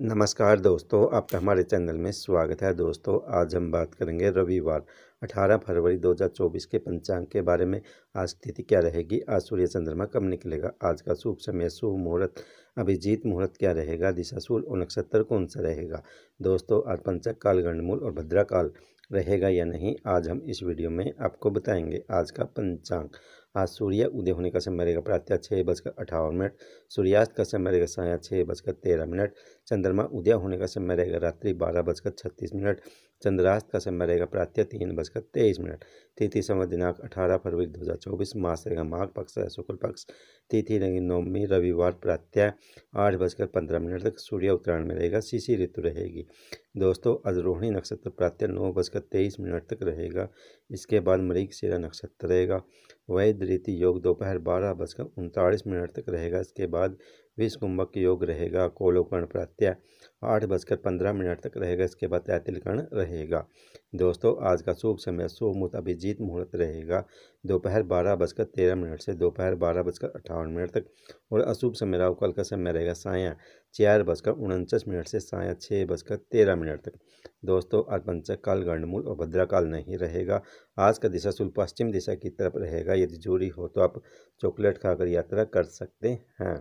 नमस्कार दोस्तों आपका हमारे चैनल में स्वागत है दोस्तों आज हम बात करेंगे रविवार अठारह फरवरी 2024 के पंचांग के बारे में आज स्थिति क्या रहेगी आज सूर्य चंद्रमा कब निकलेगा आज का शुभ समय शुभ मुहूर्त अभिजीत मुहूर्त क्या रहेगा सूर्य और नक्षत्र कौन सा रहेगा दोस्तों आज पंचक काल गणमूल और भद्रा काल रहेगा या नहीं आज हम इस वीडियो में आपको बताएंगे आज का पंचांग आज सूर्य उदय होने का समय रहेगा प्रातः छः बजकर अठावन मिनट सूर्यास्त का समय रहेगा साया छः बजकर तेरह मिनट चंद्रमा उदय होने का समय रहेगा रात्रि बारह बजकर छत्तीस मिनट चंद्रास्त का समय रहेगा प्रातः तीन बजकर बजकर तेईस मिनट तिथि समय दिनांक अठारह फरवरी दो हज़ार चौबीस मास रहेगा माघ पक्ष है शुक्ल पक्ष तिथि रहेगी नवमी रविवार प्रातः आठ बजकर पंद्रह मिनट तक सूर्य उत्तरायण में रहेगा शिशि ऋतु रहेगी दोस्तों आज रोहिणी नक्षत्र प्रत्यय नौ बजकर तेईस मिनट तक रहेगा इसके बाद मरीक सिरा नक्षत्र रहेगा वैद्य रीति योग दोपहर बारह बजकर उनतालीस मिनट तक रहेगा इसके बाद विष कुंभक योग रहेगा कोलोकर्ण प्रत्यय आठ बजकर पंद्रह मिनट तक रहेगा इसके बाद तैतिलकर्ण रहेगा दोस्तों आज का शुभ समय शुभ मुहूर्त अभिजीत मुहूर्त रहेगा दोपहर बारह बजकर तेरह मिनट से दोपहर बारह बजकर अट्ठावन मिनट तक और अशुभ समय राहुकाल का समय रहेगा साया चार बजकर उनचास मिनट से साय छः बजकर तेरह मिनट तक दोस्तों आज पंचक काल गर्णमूल और भद्राकाल नहीं रहेगा आज का दिशा शुल्क पश्चिम दिशा की तरफ रहेगा यदि जूरी हो तो आप चॉकलेट खाकर यात्रा कर सकते हैं